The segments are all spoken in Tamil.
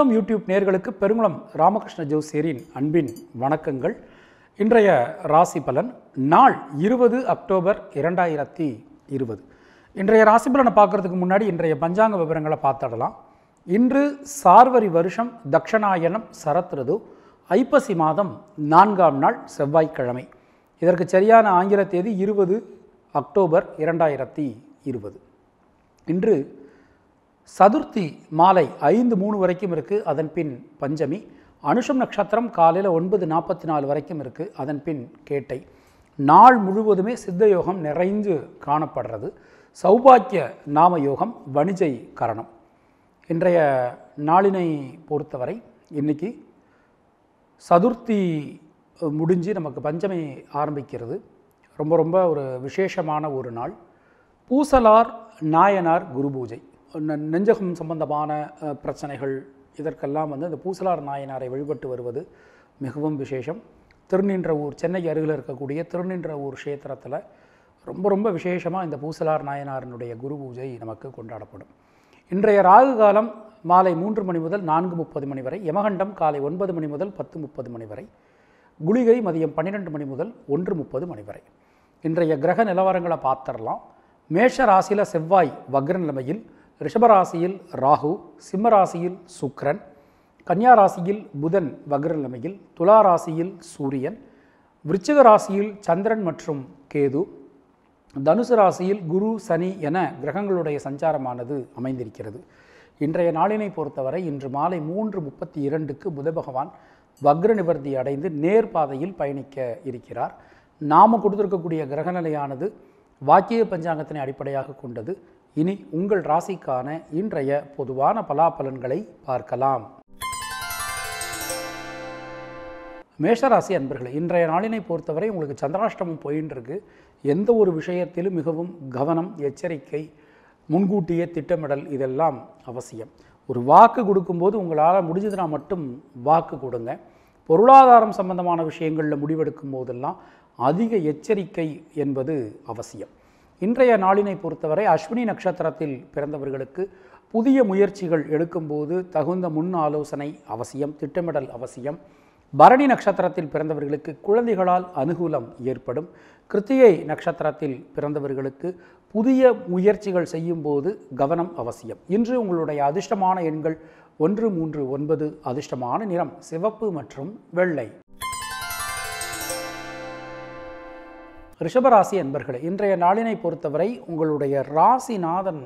அமுதம் யூடியூப் நேர்களுக்கு பெருங்குளம் ராமகிருஷ்ண ஜோசியரின் அன்பின் வணக்கங்கள் இன்றைய ராசி பலன் நாள் இருபது அக்டோபர் இரண்டாயிரத்தி இருபது இன்றைய ராசி பலனை பார்க்குறதுக்கு முன்னாடி இன்றைய பஞ்சாங்க விவரங்களை பார்த்துடலாம் இன்று சார்வரி வருஷம் தக்ஷணாயனம் சரத்ரது ஐப்பசி மாதம் நான்காம் நாள் செவ்வாய்க்கிழமை இதற்கு சரியான ஆங்கில தேதி இருபது அக்டோபர் இரண்டாயிரத்தி இருபது இன்று சதுர்த்தி மாலை ஐந்து மூணு வரைக்கும் இருக்குது அதன் பின் பஞ்சமி அனுஷம் நட்சத்திரம் காலையில் ஒன்பது நாற்பத்தி நாலு வரைக்கும் இருக்குது அதன் பின் கேட்டை நாள் முழுவதுமே சித்த யோகம் நிறைந்து காணப்படுறது சௌபாக்கிய நாம யோகம் வணிஜை கரணம் இன்றைய நாளினை பொறுத்தவரை இன்றைக்கி சதுர்த்தி முடிஞ்சு நமக்கு பஞ்சமி ஆரம்பிக்கிறது ரொம்ப ரொம்ப ஒரு விசேஷமான ஒரு நாள் பூசலார் நாயனார் குரு பூஜை நெஞ்சகம் சம்பந்தமான பிரச்சனைகள் இதற்கெல்லாம் வந்து இந்த பூசலார் நாயனாரை வழிபட்டு வருவது மிகவும் விசேஷம் திருநின்ற ஊர் சென்னை அருகில் இருக்கக்கூடிய திருநின்ற ஊர் க்ஷேத்திரத்தில் ரொம்ப ரொம்ப விசேஷமாக இந்த பூசலார் நாயனாரனுடைய குரு பூஜை நமக்கு கொண்டாடப்படும் இன்றைய ராகு காலம் மாலை மூன்று மணி முதல் நான்கு முப்பது மணி வரை யமகண்டம் காலை ஒன்பது மணி முதல் பத்து முப்பது மணி வரை குளிகை மதியம் பன்னிரெண்டு மணி முதல் ஒன்று முப்பது மணி வரை இன்றைய கிரக நிலவரங்களை பார்த்துடலாம் மேஷ ராசியில் செவ்வாய் வக்ர நிலைமையில் ரிஷபராசியில் ராகு சிம்மராசியில் சுக்ரன் கன்னியா ராசியில் புதன் வக்ரநிலைமையில் துலா ராசியில் சூரியன் விருச்சிக ராசியில் சந்திரன் மற்றும் கேது தனுசு ராசியில் குரு சனி என கிரகங்களுடைய சஞ்சாரமானது அமைந்திருக்கிறது இன்றைய நாளினை பொறுத்தவரை இன்று மாலை மூன்று முப்பத்தி இரண்டுக்கு புத பகவான் வக்ர நிவர்த்தி அடைந்து நேர்பாதையில் பயணிக்க இருக்கிறார் நாம கொடுத்திருக்கக்கூடிய கிரகநிலையானது வாக்கிய பஞ்சாங்கத்தினை அடிப்படையாக கொண்டது இனி உங்கள் ராசிக்கான இன்றைய பொதுவான பலாபலன்களை பார்க்கலாம் மேஷராசி அன்பர்களே இன்றைய நாளினை பொறுத்தவரை உங்களுக்கு சந்திராஷ்டமம் போயின்னு இருக்கு எந்த ஒரு விஷயத்திலும் மிகவும் கவனம் எச்சரிக்கை முன்கூட்டியே திட்டமிடல் இதெல்லாம் அவசியம் ஒரு வாக்கு கொடுக்கும்போது உங்களால் முடிஞ்சதுனா மட்டும் வாக்கு கொடுங்க பொருளாதாரம் சம்பந்தமான விஷயங்களில் முடிவெடுக்கும் போதெல்லாம் அதிக எச்சரிக்கை என்பது அவசியம் இன்றைய நாளினை பொறுத்தவரை அஸ்வினி நட்சத்திரத்தில் பிறந்தவர்களுக்கு புதிய முயற்சிகள் எடுக்கும்போது தகுந்த முன் ஆலோசனை அவசியம் திட்டமிடல் அவசியம் பரணி நட்சத்திரத்தில் பிறந்தவர்களுக்கு குழந்தைகளால் அனுகூலம் ஏற்படும் கிருத்திகை நட்சத்திரத்தில் பிறந்தவர்களுக்கு புதிய முயற்சிகள் செய்யும்போது கவனம் அவசியம் இன்று உங்களுடைய அதிர்ஷ்டமான எண்கள் ஒன்று மூன்று ஒன்பது அதிர்ஷ்டமான நிறம் சிவப்பு மற்றும் வெள்ளை ரிஷபராசி அன்பர்களே இன்றைய நாளினை பொறுத்தவரை உங்களுடைய ராசிநாதன்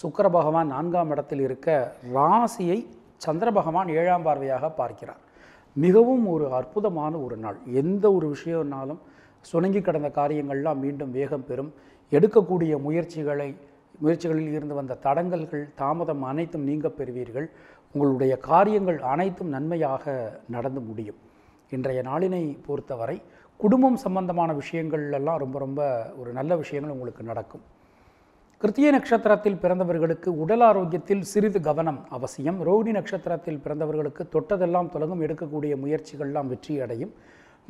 சுக்கர பகவான் நான்காம் இடத்தில் இருக்க ராசியை சந்திர பகவான் ஏழாம் பார்வையாக பார்க்கிறார் மிகவும் ஒரு அற்புதமான ஒரு நாள் எந்த ஒரு விஷயம்னாலும் சுணங்கி கிடந்த காரியங்கள்லாம் மீண்டும் வேகம் பெறும் எடுக்கக்கூடிய முயற்சிகளை முயற்சிகளில் இருந்து வந்த தடங்கல்கள் தாமதம் அனைத்தும் நீங்க பெறுவீர்கள் உங்களுடைய காரியங்கள் அனைத்தும் நன்மையாக நடந்து முடியும் இன்றைய நாளினை பொறுத்தவரை குடும்பம் சம்பந்தமான விஷயங்கள்லாம் ரொம்ப ரொம்ப ஒரு நல்ல விஷயங்கள் உங்களுக்கு நடக்கும் கிருத்திய நட்சத்திரத்தில் பிறந்தவர்களுக்கு உடல் ஆரோக்கியத்தில் சிறிது கவனம் அவசியம் ரோகிணி நட்சத்திரத்தில் பிறந்தவர்களுக்கு தொட்டதெல்லாம் தொடங்கும் எடுக்கக்கூடிய முயற்சிகள்லாம் வெற்றி அடையும்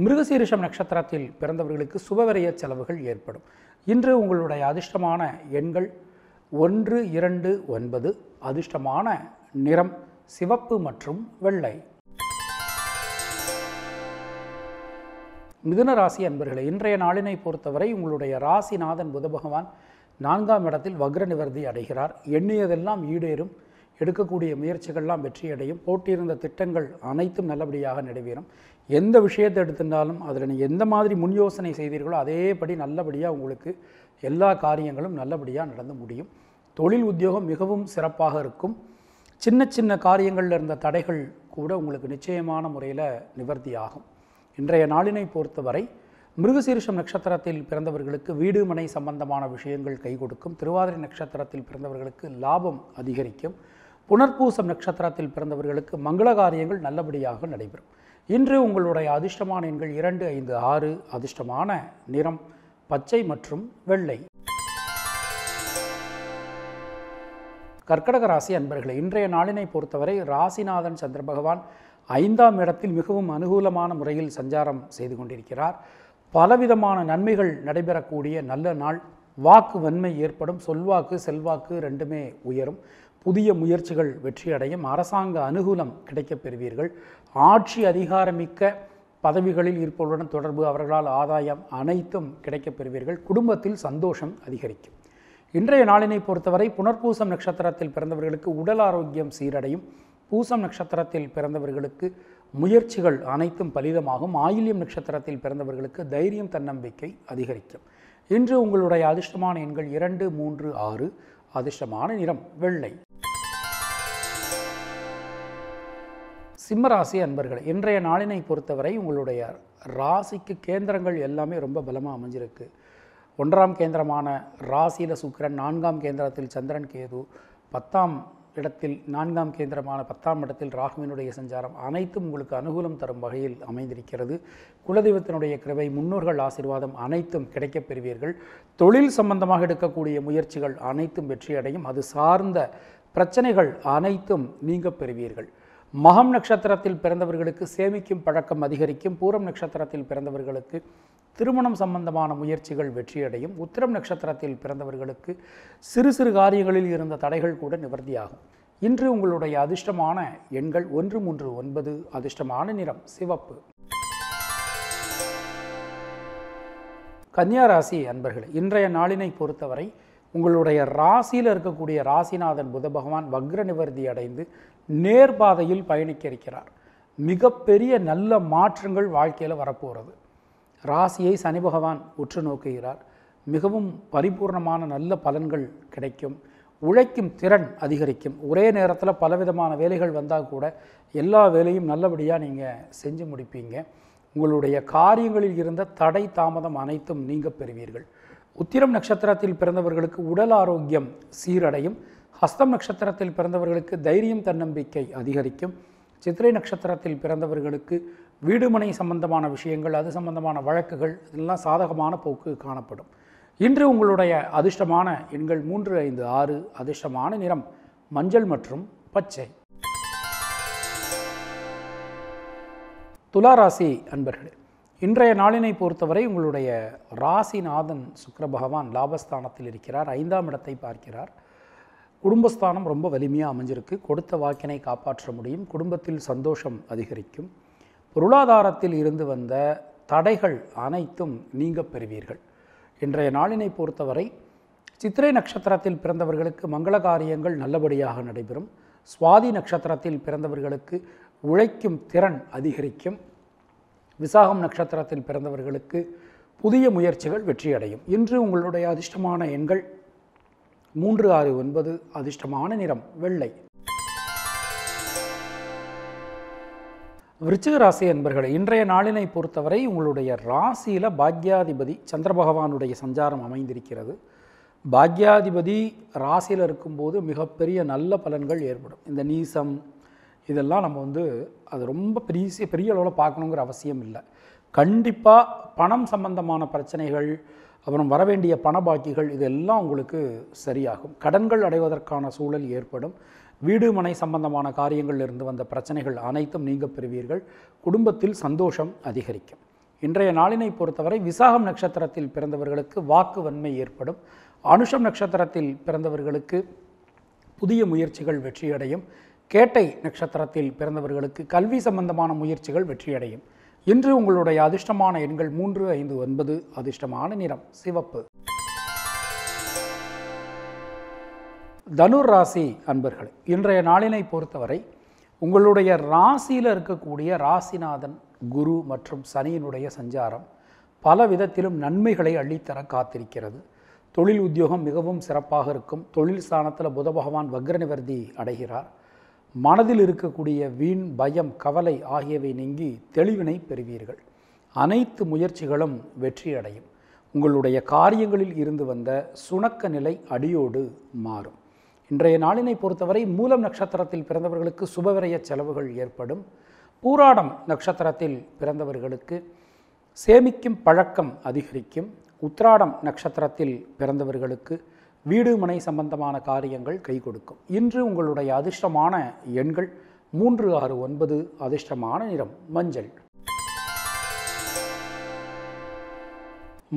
மிருகசீரிஷம் நட்சத்திரத்தில் பிறந்தவர்களுக்கு சுபவரைய செலவுகள் ஏற்படும் இன்று உங்களுடைய அதிர்ஷ்டமான எண்கள் ஒன்று இரண்டு ஒன்பது அதிர்ஷ்டமான நிறம் சிவப்பு மற்றும் வெள்ளை மிதுன ராசி அன்பர்களே இன்றைய நாளினை பொறுத்தவரை உங்களுடைய ராசிநாதன் புத பகவான் நான்காம் இடத்தில் வக்ர நிவர்த்தி அடைகிறார் எண்ணியதெல்லாம் ஈடேறும் எடுக்கக்கூடிய முயற்சிகள்லாம் வெற்றியடையும் போட்டியிருந்த திட்டங்கள் அனைத்தும் நல்லபடியாக நிறைவேறும் எந்த விஷயத்தை எடுத்திருந்தாலும் அதில் நீங்கள் எந்த மாதிரி முன் யோசனை செய்தீர்களோ அதேபடி நல்லபடியாக உங்களுக்கு எல்லா காரியங்களும் நல்லபடியாக நடந்து முடியும் தொழில் உத்தியோகம் மிகவும் சிறப்பாக இருக்கும் சின்ன சின்ன காரியங்களில் இருந்த தடைகள் கூட உங்களுக்கு நிச்சயமான முறையில் நிவர்த்தி ஆகும் இன்றைய நாளினை பொறுத்தவரை மிருகசீரிஷம் நட்சத்திரத்தில் பிறந்தவர்களுக்கு வீடு மனை சம்பந்தமான விஷயங்கள் கை கொடுக்கும் திருவாதிரை நட்சத்திரத்தில் பிறந்தவர்களுக்கு லாபம் அதிகரிக்கும் புனர்பூசம் நட்சத்திரத்தில் பிறந்தவர்களுக்கு மங்கள காரியங்கள் நல்லபடியாக நடைபெறும் இன்று உங்களுடைய அதிர்ஷ்டமான எண்கள் இரண்டு ஐந்து ஆறு அதிர்ஷ்டமான நிறம் பச்சை மற்றும் வெள்ளை கர்க்கடக ராசி அன்பர்களே இன்றைய நாளினை பொறுத்தவரை ராசிநாதன் சந்திர பகவான் ஐந்தாம் இடத்தில் மிகவும் அனுகூலமான முறையில் சஞ்சாரம் செய்து கொண்டிருக்கிறார் பலவிதமான நன்மைகள் நடைபெறக்கூடிய நல்ல நாள் வாக்கு வன்மை ஏற்படும் சொல்வாக்கு செல்வாக்கு ரெண்டுமே உயரும் புதிய முயற்சிகள் வெற்றியடையும் அரசாங்க அனுகூலம் கிடைக்கப் பெறுவீர்கள் ஆட்சி அதிகாரமிக்க பதவிகளில் இருப்பவருடன் தொடர்பு அவர்களால் ஆதாயம் அனைத்தும் கிடைக்கப் பெறுவீர்கள் குடும்பத்தில் சந்தோஷம் அதிகரிக்கும் இன்றைய நாளினை பொறுத்தவரை புனர்பூசம் நட்சத்திரத்தில் பிறந்தவர்களுக்கு உடல் ஆரோக்கியம் சீரடையும் பூசம் நட்சத்திரத்தில் பிறந்தவர்களுக்கு முயற்சிகள் அனைத்தும் பலிதமாகும் ஆயில்யம் நட்சத்திரத்தில் பிறந்தவர்களுக்கு தைரியம் தன்னம்பிக்கை அதிகரிக்கும் இன்று உங்களுடைய அதிர்ஷ்டமான எண்கள் இரண்டு மூன்று ஆறு அதிர்ஷ்டமான நிறம் வெள்ளை சிம்மராசி அன்பர்கள் இன்றைய நாளினை பொறுத்தவரை உங்களுடைய ராசிக்கு கேந்திரங்கள் எல்லாமே ரொம்ப பலமாக அமைஞ்சிருக்கு ஒன்றாம் கேந்திரமான ராசியில் சுக்கிரன் நான்காம் கேந்திரத்தில் சந்திரன் கேது பத்தாம் இடத்தில் நான்காம் கேந்திரமான பத்தாம் இடத்தில் ராகுவினுடைய சஞ்சாரம் அனைத்தும் உங்களுக்கு அனுகூலம் தரும் வகையில் அமைந்திருக்கிறது குலதெய்வத்தினுடைய கிருவை முன்னோர்கள் ஆசீர்வாதம் அனைத்தும் கிடைக்கப் பெறுவீர்கள் தொழில் சம்பந்தமாக எடுக்கக்கூடிய முயற்சிகள் அனைத்தும் வெற்றியடையும் அது சார்ந்த பிரச்சனைகள் அனைத்தும் நீங்க பெறுவீர்கள் மகம் நட்சத்திரத்தில் பிறந்தவர்களுக்கு சேமிக்கும் பழக்கம் அதிகரிக்கும் பூரம் நட்சத்திரத்தில் பிறந்தவர்களுக்கு திருமணம் சம்பந்தமான முயற்சிகள் வெற்றியடையும் உத்திரம் நட்சத்திரத்தில் பிறந்தவர்களுக்கு சிறு சிறு காரியங்களில் இருந்த தடைகள் கூட நிவர்த்தியாகும் இன்று உங்களுடைய அதிர்ஷ்டமான எண்கள் ஒன்று மூன்று ஒன்பது அதிர்ஷ்டமான நிறம் சிவப்பு கன்னியாராசி அன்பர்களே இன்றைய நாளினை பொறுத்தவரை உங்களுடைய ராசியில் இருக்கக்கூடிய ராசிநாதன் புத பகவான் வக்ர நிவர்த்தி அடைந்து நேர்பாதையில் பயணிக்க இருக்கிறார் மிகப்பெரிய நல்ல மாற்றங்கள் வாழ்க்கையில் வரப்போகிறது ராசியை சனி பகவான் உற்று நோக்குகிறார் மிகவும் பரிபூர்ணமான நல்ல பலன்கள் கிடைக்கும் உழைக்கும் திறன் அதிகரிக்கும் ஒரே நேரத்தில் பலவிதமான வேலைகள் வந்தால் கூட எல்லா வேலையும் நல்லபடியாக நீங்கள் செஞ்சு முடிப்பீங்க உங்களுடைய காரியங்களில் இருந்த தடை தாமதம் அனைத்தும் நீங்க பெறுவீர்கள் உத்திரம் நட்சத்திரத்தில் பிறந்தவர்களுக்கு உடல் ஆரோக்கியம் சீரடையும் ஹஸ்தம் நட்சத்திரத்தில் பிறந்தவர்களுக்கு தைரியம் தன்னம்பிக்கை அதிகரிக்கும் சித்திரை நட்சத்திரத்தில் பிறந்தவர்களுக்கு வீடுமனை சம்பந்தமான விஷயங்கள் அது சம்பந்தமான வழக்குகள் இதெல்லாம் சாதகமான போக்கு காணப்படும் இன்று உங்களுடைய அதிர்ஷ்டமான எண்கள் மூன்று ஐந்து ஆறு அதிர்ஷ்டமான நிறம் மஞ்சள் மற்றும் பச்சை துளாராசி அன்பர்களே இன்றைய நாளினை பொறுத்தவரை உங்களுடைய ராசிநாதன் சுக்கர பகவான் லாபஸ்தானத்தில் இருக்கிறார் ஐந்தாம் இடத்தை பார்க்கிறார் குடும்பஸ்தானம் ரொம்ப வலிமையாக அமைஞ்சிருக்கு கொடுத்த வாக்கினை காப்பாற்ற முடியும் குடும்பத்தில் சந்தோஷம் அதிகரிக்கும் பொருளாதாரத்தில் இருந்து வந்த தடைகள் அனைத்தும் நீங்க பெறுவீர்கள் இன்றைய நாளினை பொறுத்தவரை சித்திரை நட்சத்திரத்தில் பிறந்தவர்களுக்கு மங்கள காரியங்கள் நல்லபடியாக நடைபெறும் சுவாதி நட்சத்திரத்தில் பிறந்தவர்களுக்கு உழைக்கும் திறன் அதிகரிக்கும் விசாகம் நட்சத்திரத்தில் பிறந்தவர்களுக்கு புதிய முயற்சிகள் வெற்றியடையும் இன்று உங்களுடைய அதிர்ஷ்டமான எண்கள் மூன்று ஆறு ஒன்பது அதிர்ஷ்டமான நிறம் வெள்ளை விருச்சிக ராசி என்பர்களே இன்றைய நாளினை பொறுத்தவரை உங்களுடைய ராசியில் பாக்யாதிபதி சந்திர பகவானுடைய சஞ்சாரம் அமைந்திருக்கிறது பாக்யாதிபதி ராசியில் இருக்கும்போது மிகப்பெரிய நல்ல பலன்கள் ஏற்படும் இந்த நீசம் இதெல்லாம் நம்ம வந்து அது ரொம்ப பெரிய பெரிய அளவில் பார்க்கணுங்கிற அவசியம் இல்லை கண்டிப்பாக பணம் சம்பந்தமான பிரச்சனைகள் அப்புறம் வரவேண்டிய பண பாக்கிகள் இதெல்லாம் உங்களுக்கு சரியாகும் கடன்கள் அடைவதற்கான சூழல் ஏற்படும் வீடு மனை சம்பந்தமான காரியங்களில் இருந்து வந்த பிரச்சனைகள் அனைத்தும் நீங்க பெறுவீர்கள் குடும்பத்தில் சந்தோஷம் அதிகரிக்கும் இன்றைய நாளினை பொறுத்தவரை விசாகம் நட்சத்திரத்தில் பிறந்தவர்களுக்கு வாக்கு வன்மை ஏற்படும் அனுஷம் நட்சத்திரத்தில் பிறந்தவர்களுக்கு புதிய முயற்சிகள் வெற்றியடையும் கேட்டை நட்சத்திரத்தில் பிறந்தவர்களுக்கு கல்வி சம்பந்தமான முயற்சிகள் வெற்றியடையும் இன்று உங்களுடைய அதிர்ஷ்டமான எண்கள் மூன்று ஐந்து ஒன்பது அதிர்ஷ்டமான நிறம் சிவப்பு தனுர் ராசி அன்பர்கள் இன்றைய நாளினை பொறுத்தவரை உங்களுடைய ராசியில் இருக்கக்கூடிய ராசிநாதன் குரு மற்றும் சனியினுடைய சஞ்சாரம் பல விதத்திலும் நன்மைகளை அள்ளித்தர காத்திருக்கிறது தொழில் உத்தியோகம் மிகவும் சிறப்பாக இருக்கும் தொழில் ஸ்தானத்தில் புத பகவான் வக்ர அடைகிறார் மனதில் இருக்கக்கூடிய வீண் பயம் கவலை ஆகியவை நீங்கி தெளிவினை பெறுவீர்கள் அனைத்து முயற்சிகளும் வெற்றியடையும் உங்களுடைய காரியங்களில் இருந்து வந்த சுணக்க நிலை அடியோடு மாறும் இன்றைய நாளினை பொறுத்தவரை மூலம் நட்சத்திரத்தில் பிறந்தவர்களுக்கு சுபவிரய செலவுகள் ஏற்படும் பூராடம் நட்சத்திரத்தில் பிறந்தவர்களுக்கு சேமிக்கும் பழக்கம் அதிகரிக்கும் உத்ராடம் நட்சத்திரத்தில் பிறந்தவர்களுக்கு வீடு மனை சம்பந்தமான காரியங்கள் கை கொடுக்கும் இன்று உங்களுடைய அதிர்ஷ்டமான எண்கள் மூன்று ஆறு ஒன்பது அதிர்ஷ்டமான நிறம் மஞ்சள்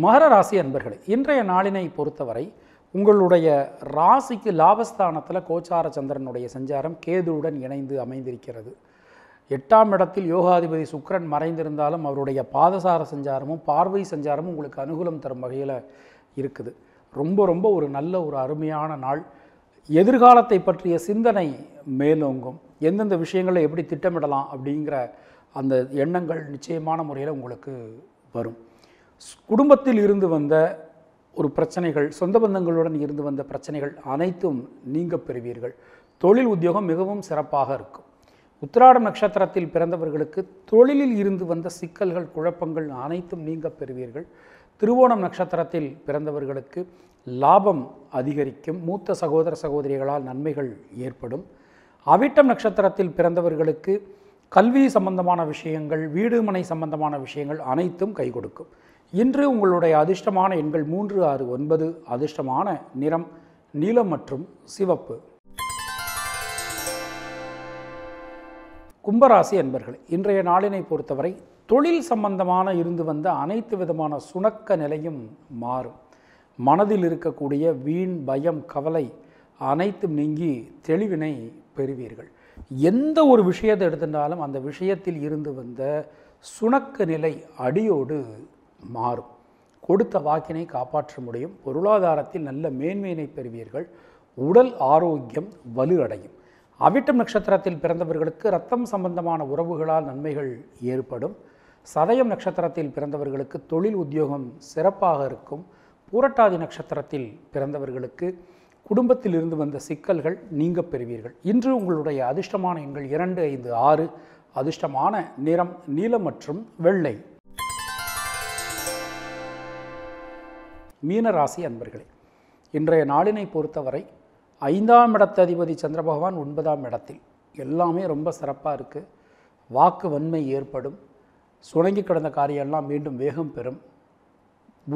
மகர ராசி அன்பர்களே இன்றைய நாளினை பொறுத்தவரை உங்களுடைய ராசிக்கு லாபஸ்தானத்தில் கோச்சார சந்திரனுடைய சஞ்சாரம் கேதுவுடன் இணைந்து அமைந்திருக்கிறது எட்டாம் இடத்தில் யோகாதிபதி சுக்கரன் மறைந்திருந்தாலும் அவருடைய பாதசார சஞ்சாரமும் பார்வை சஞ்சாரமும் உங்களுக்கு அனுகூலம் தரும் வகையில் இருக்குது ரொம்ப ரொம்ப ஒரு நல்ல ஒரு அருமையான நாள் எதிர்காலத்தை பற்றிய சிந்தனை மேலோங்கும் எந்தெந்த விஷயங்களை எப்படி திட்டமிடலாம் அப்படிங்கிற அந்த எண்ணங்கள் நிச்சயமான முறையில் உங்களுக்கு வரும் குடும்பத்தில் இருந்து வந்த ஒரு பிரச்சனைகள் சொந்த பந்தங்களுடன் இருந்து வந்த பிரச்சனைகள் அனைத்தும் நீங்க பெறுவீர்கள் தொழில் உத்தியோகம் மிகவும் சிறப்பாக இருக்கும் உத்திராட நட்சத்திரத்தில் பிறந்தவர்களுக்கு தொழிலில் இருந்து வந்த சிக்கல்கள் குழப்பங்கள் அனைத்தும் நீங்க பெறுவீர்கள் திருவோணம் நட்சத்திரத்தில் பிறந்தவர்களுக்கு லாபம் அதிகரிக்கும் மூத்த சகோதர சகோதரிகளால் நன்மைகள் ஏற்படும் அவிட்டம் நட்சத்திரத்தில் பிறந்தவர்களுக்கு கல்வி சம்பந்தமான விஷயங்கள் வீடு மனை சம்பந்தமான விஷயங்கள் அனைத்தும் கை கொடுக்கும் இன்று உங்களுடைய அதிர்ஷ்டமான எண்கள் மூன்று ஆறு ஒன்பது அதிர்ஷ்டமான நிறம் நீலம் மற்றும் சிவப்பு கும்பராசி என்பர்கள் இன்றைய நாளினை பொறுத்தவரை தொழில் சம்பந்தமான இருந்து வந்த அனைத்து விதமான சுணக்க நிலையும் மாறும் மனதில் இருக்கக்கூடிய வீண் பயம் கவலை அனைத்தும் நீங்கி தெளிவினை பெறுவீர்கள் எந்த ஒரு விஷயத்தை எடுத்துட்டாலும் அந்த விஷயத்தில் இருந்து வந்த சுணக்க நிலை அடியோடு மாறும் கொடுத்த வாக்கினை காப்பாற்ற முடியும் பொருளாதாரத்தில் நல்ல மேன்மையினை பெறுவீர்கள் உடல் ஆரோக்கியம் வலுவடையும் அவிட்டம் நட்சத்திரத்தில் பிறந்தவர்களுக்கு ரத்தம் சம்பந்தமான உறவுகளால் நன்மைகள் ஏற்படும் சதயம் நட்சத்திரத்தில் பிறந்தவர்களுக்கு தொழில் உத்தியோகம் சிறப்பாக இருக்கும் பூரட்டாதி நட்சத்திரத்தில் பிறந்தவர்களுக்கு குடும்பத்தில் இருந்து வந்த சிக்கல்கள் நீங்க பெறுவீர்கள் இன்று உங்களுடைய அதிர்ஷ்டமான எண்கள் இரண்டு ஐந்து ஆறு அதிர்ஷ்டமான நிறம் நீலம் மற்றும் வெள்ளை மீனராசி அன்பர்களே இன்றைய நாளினை பொறுத்தவரை ஐந்தாம் இடத்து அதிபதி சந்திர பகவான் ஒன்பதாம் இடத்தில் எல்லாமே ரொம்ப சிறப்பாக இருக்குது வாக்கு வன்மை ஏற்படும் சுணங்கி கிடந்த காரியம்லாம் மீண்டும் வேகம் பெறும்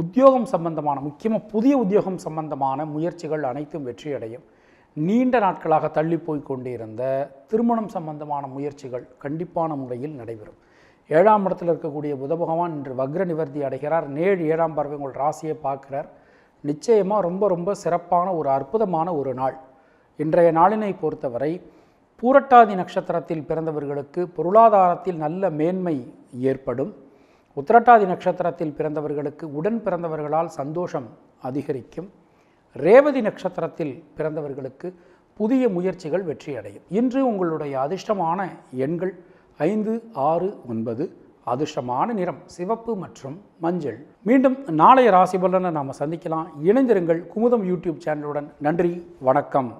உத்தியோகம் சம்பந்தமான முக்கியமாக புதிய உத்தியோகம் சம்பந்தமான முயற்சிகள் அனைத்தும் வெற்றியடையும் நீண்ட நாட்களாக தள்ளி போய் கொண்டிருந்த திருமணம் சம்பந்தமான முயற்சிகள் கண்டிப்பான முறையில் நடைபெறும் ஏழாம் இடத்தில் இருக்கக்கூடிய புத பகவான் இன்று வக்ர நிவர்த்தி அடைகிறார் நேழு ஏழாம் பார்வை உங்கள் ராசியை பார்க்கிறார் நிச்சயமாக ரொம்ப ரொம்ப சிறப்பான ஒரு அற்புதமான ஒரு நாள் இன்றைய நாளினை பொறுத்தவரை பூரட்டாதி நட்சத்திரத்தில் பிறந்தவர்களுக்கு பொருளாதாரத்தில் நல்ல மேன்மை ஏற்படும் உத்திரட்டாதி நட்சத்திரத்தில் பிறந்தவர்களுக்கு உடன் பிறந்தவர்களால் சந்தோஷம் அதிகரிக்கும் ரேவதி நட்சத்திரத்தில் பிறந்தவர்களுக்கு புதிய முயற்சிகள் வெற்றியடையும் இன்று உங்களுடைய அதிர்ஷ்டமான எண்கள் ஐந்து ஆறு ஒன்பது அதிர்ஷ்டமான நிறம் சிவப்பு மற்றும் மஞ்சள் மீண்டும் நாளைய ராசிபலனை நாம் சந்திக்கலாம் இணைந்திருங்கள் குமுதம் யூடியூப் சேனலுடன் நன்றி வணக்கம்